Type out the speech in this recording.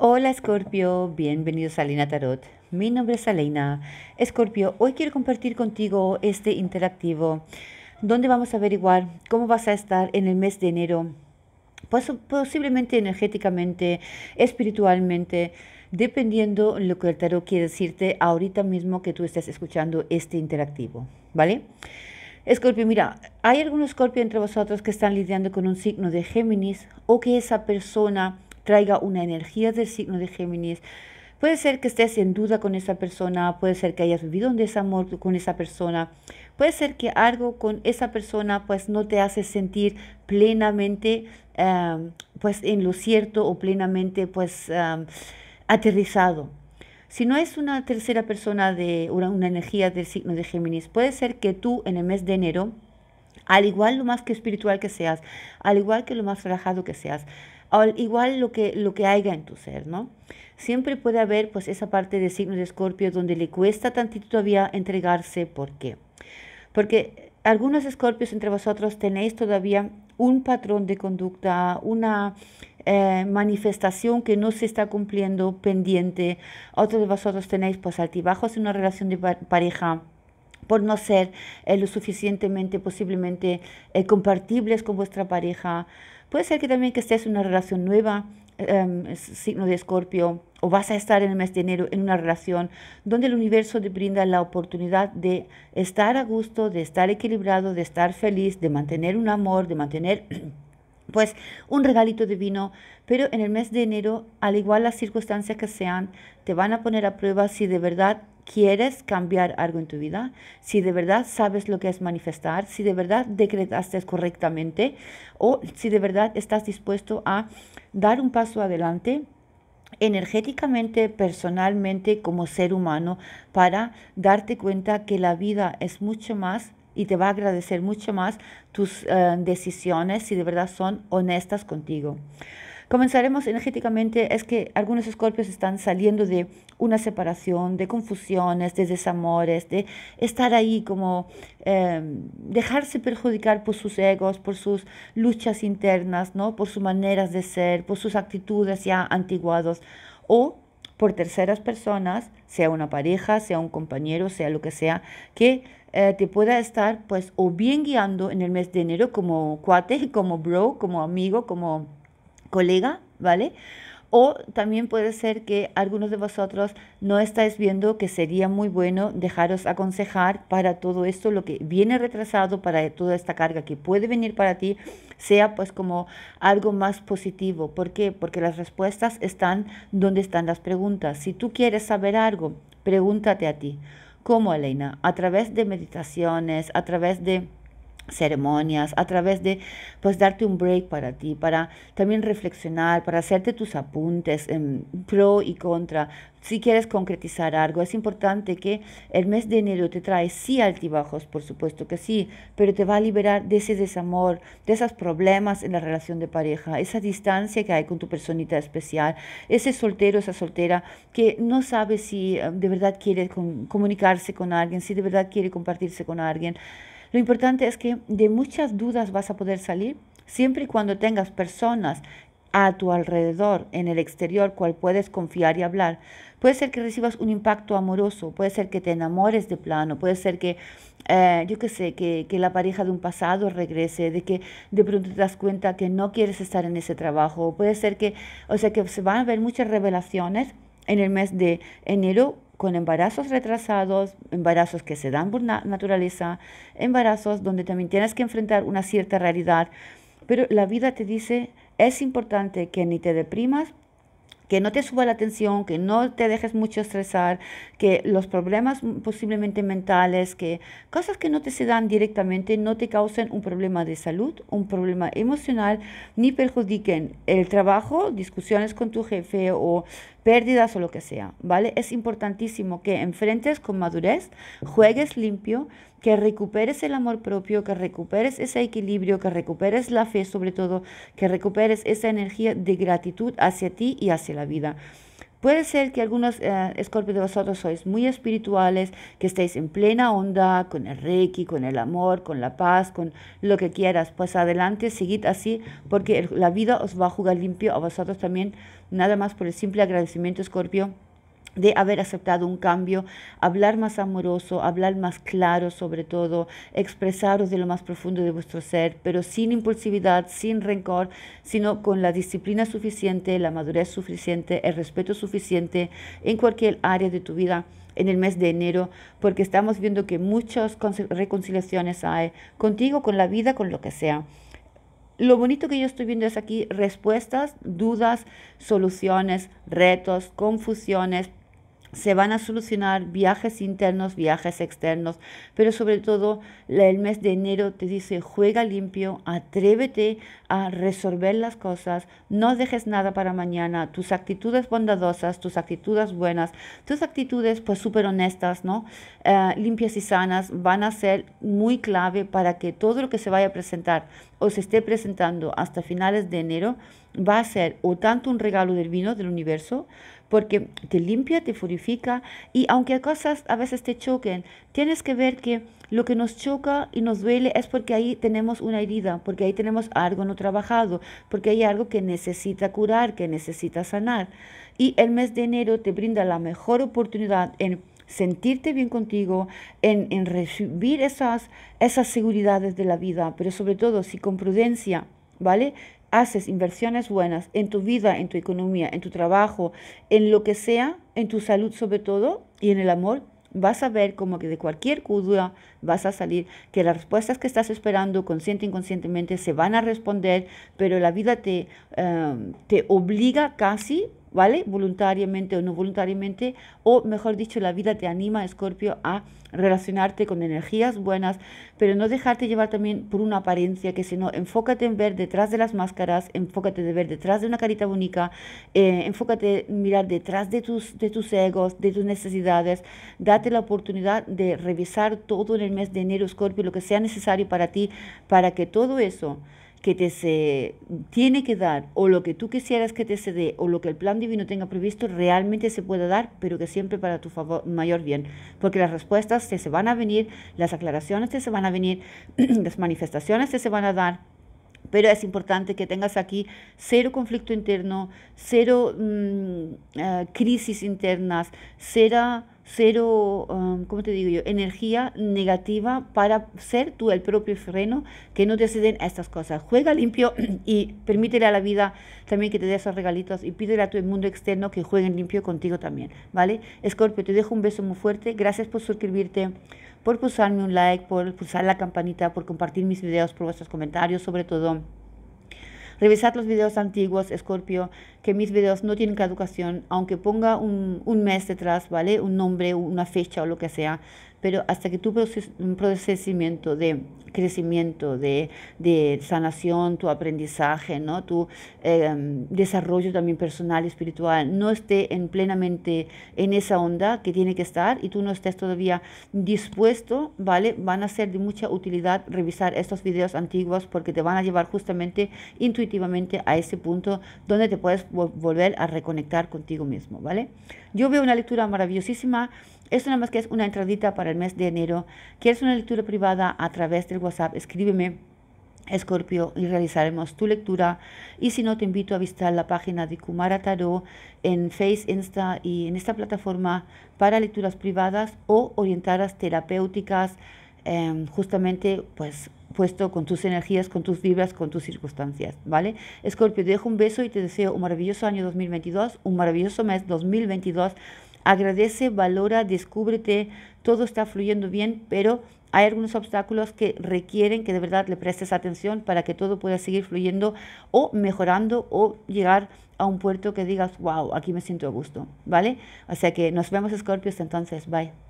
Hola Escorpio, bienvenidos a Lina Tarot. Mi nombre es Aleina. Escorpio, hoy quiero compartir contigo este interactivo donde vamos a averiguar cómo vas a estar en el mes de enero, Pues posiblemente energéticamente, espiritualmente, dependiendo lo que el tarot quiere decirte ahorita mismo que tú estés escuchando este interactivo, ¿vale? Escorpio, mira, hay algunos Escorpio entre vosotros que están lidiando con un signo de Géminis o que esa persona traiga una energía del signo de Géminis. Puede ser que estés en duda con esa persona, puede ser que hayas vivido un desamor con esa persona, puede ser que algo con esa persona pues no te hace sentir plenamente em, pues en lo cierto o plenamente pues em, aterrizado. Si no es una tercera persona de una, una energía del signo de Géminis, puede ser que tú en el mes de enero, al igual lo más que espiritual que seas, al igual que lo más relajado que seas, igual lo que, lo que haya en tu ser, ¿no? Siempre puede haber pues esa parte de signo de escorpio donde le cuesta tantito todavía entregarse, ¿por qué? Porque algunos escorpios entre vosotros tenéis todavía un patrón de conducta, una eh, manifestación que no se está cumpliendo pendiente. Otros de vosotros tenéis pues altibajos en una relación de pareja por no ser eh, lo suficientemente posiblemente eh, compatibles con vuestra pareja. Puede ser que también que estés en una relación nueva, em, signo de escorpio, o vas a estar en el mes de enero en una relación donde el universo te brinda la oportunidad de estar a gusto, de estar equilibrado, de estar feliz, de mantener un amor, de mantener pues un regalito de vino, pero en el mes de enero, al igual las circunstancias que sean, te van a poner a prueba si de verdad quieres cambiar algo en tu vida, si de verdad sabes lo que es manifestar, si de verdad decretaste correctamente o si de verdad estás dispuesto a dar un paso adelante energéticamente, personalmente, como ser humano, para darte cuenta que la vida es mucho más y te va a agradecer mucho más tus eh, decisiones si de verdad son honestas contigo. Comenzaremos energéticamente, es que algunos escorpios están saliendo de una separación, de confusiones, de desamores, de estar ahí como em, dejarse perjudicar por sus egos, por sus luchas internas, ¿no? por sus maneras de ser, por sus actitudes ya antiguadas o por terceras personas, sea una pareja, sea un compañero, sea lo que sea, que eh, te pueda estar pues o bien guiando en el mes de enero como cuate, como bro, como amigo, como colega, ¿vale? O también puede ser que algunos de vosotros no estáis viendo que sería muy bueno dejaros aconsejar para todo esto, lo que viene retrasado, para toda esta carga que puede venir para ti, sea pues como algo más positivo. ¿Por qué? Porque las respuestas están donde están las preguntas. Si tú quieres saber algo, pregúntate a ti como Elena, a través de meditaciones, a través de ceremonias, a través de pues darte un break para ti, para también reflexionar, para hacerte tus apuntes en pro y contra. Si quieres concretizar algo, es importante que el mes de enero te trae sí altibajos, por supuesto que sí, pero te va a liberar de ese desamor, de esos problemas en la relación de pareja, esa distancia que hay con tu personita especial, ese soltero, esa soltera que no sabe si eh, de verdad quiere comunicarse con alguien, si de verdad quiere compartirse con alguien. Lo importante es que de muchas dudas vas a poder salir siempre y cuando tengas personas a tu alrededor, en el exterior, cual puedes confiar y hablar. Puede ser que recibas un impacto amoroso, puede ser que te enamores de plano, puede ser que, eh, yo qué sé, que, que, la pareja de un pasado regrese, de que de pronto te das cuenta que no quieres estar en ese trabajo, puede ser que, o sea, que se van a ver muchas revelaciones en el mes de enero con embarazos retrasados, embarazos que se dan por naturaleza, embarazos donde también tienes que enfrentar una cierta realidad, pero la vida te dice, es importante que ni te deprimas que no te suba la atención, que no te dejes mucho estresar, que los problemas posiblemente mentales, que cosas que no te se dan directamente no te causen un problema de salud, un problema emocional, ni perjudiquen el trabajo, discusiones con tu jefe o pérdidas o lo que sea, ¿vale? Es importantísimo que enfrentes con madurez, juegues limpio, que recuperes el amor propio, que recuperes ese equilibrio, que recuperes la fe sobre todo, que recuperes esa energía de gratitud hacia ti y hacia la vida. Puede ser que algunos eh, Scorpio, de vosotros sois muy espirituales, que estáis en plena onda con el reiki, con el amor, con la paz, con lo que quieras. Pues adelante, seguid así, porque la vida os va a jugar limpio a vosotros también, nada más por el simple agradecimiento, escorpio de haber aceptado un cambio, hablar más amoroso, hablar más claro sobre todo, expresaros de lo más profundo de vuestro ser, pero sin impulsividad, sin rencor, sino con la disciplina suficiente, la madurez suficiente, el respeto suficiente en cualquier área de tu vida en el mes de enero, porque estamos viendo que muchas reconciliaciones hay contigo, con la vida, con lo que sea lo bonito que yo estoy viendo es aquí respuestas, dudas, soluciones, retos, confusiones, se van a solucionar viajes internos, viajes externos, pero sobre todo el mes de enero te dice juega limpio, atrévete a resolver las cosas, no dejes nada para mañana, tus actitudes bondadosas, tus actitudes buenas, tus actitudes pues súper honestas, ¿no? Eh, limpias y sanas van a ser muy clave para que todo lo que se vaya a presentar o se esté presentando hasta finales de enero va a ser o tanto un regalo del vino del universo, porque te limpia, te purifica y aunque cosas a veces te choquen, tienes que ver que lo que nos choca y nos duele es porque ahí tenemos una herida, porque ahí tenemos algo no trabajado, porque hay algo que necesita curar, que necesita sanar. Y el mes de enero te brinda la mejor oportunidad en sentirte bien contigo, en, en recibir esas, esas seguridades de la vida, pero sobre todo si con prudencia, ¿vale? haces inversiones buenas en tu vida, en tu economía, en tu trabajo, en lo que sea, en tu salud sobre todo y en el amor, vas a ver como que de cualquier duda vas a salir, que las respuestas que estás esperando consciente e inconscientemente se van a responder, pero la vida te, eh, te obliga casi ¿vale? Voluntariamente o no voluntariamente, o mejor dicho, la vida te anima, Escorpio, a relacionarte con energías buenas, pero no dejarte llevar también por una apariencia, que si no, enfócate en ver detrás de las máscaras, enfócate en ver detrás de una carita bonita, eh, enfócate en mirar detrás de tus, de tus egos, de tus necesidades, date la oportunidad de revisar todo en el mes de enero, Escorpio, lo que sea necesario para ti, para que todo eso que te se tiene que dar o lo que tú quisieras que te se dé o lo que el plan divino tenga previsto realmente se pueda dar, pero que siempre para tu favor, mayor bien, porque las respuestas te se van a venir, las aclaraciones te se van a venir, las manifestaciones te se van a dar, pero es importante que tengas aquí cero conflicto interno, cero mm, eh, crisis internas, cero cero, um, ¿cómo te digo yo?, energía negativa para ser tú el propio freno que no te ceden a estas cosas. Juega limpio y permítele a la vida también que te dé esos regalitos y pídele a tu mundo externo que jueguen limpio contigo también, ¿vale? Escorpio, te dejo un beso muy fuerte. Gracias por suscribirte por pulsarme un like, por pulsar la campanita, por compartir mis videos, por vuestros comentarios, sobre todo Revisad los videos antiguos, Scorpio, que mis videos no tienen caducación, aunque ponga un, mes detrás, ¿vale? Un nombre, una fecha o lo que sea pero hasta que tu proces, procesamiento de crecimiento, de, de, sanación, tu aprendizaje, ¿no? tu eh, desarrollo también personal, espiritual, no esté en plenamente en esa onda que tiene que estar y tú no estés todavía dispuesto, ¿vale? Van a ser de mucha utilidad revisar estos videos antiguos porque te van a llevar justamente intuitivamente a ese punto donde te puedes volver a reconectar contigo mismo, ¿vale? Yo veo una lectura maravillosísima esto nada más que es una entradita para el mes de enero. ¿Quieres una lectura privada a través del WhatsApp? Escríbeme. Escorpio y realizaremos tu lectura. Y si no, te invito a visitar la página de Kumara Tarot en Face, Insta y en esta plataforma para lecturas privadas o orientadas terapéuticas, em, justamente pues puesto con tus energías, con tus vibras, con tus circunstancias, ¿vale? Escorpio, te dejo un beso y te deseo un maravilloso año 2022, un maravilloso mes 2022 Agradece, valora, descúbrete, todo está fluyendo bien, pero hay algunos obstáculos que requieren que de verdad le prestes atención para que todo pueda seguir fluyendo o mejorando o llegar a un puerto que digas, wow, aquí me siento a gusto, ¿vale? O sea que nos vemos, Scorpios, entonces, bye.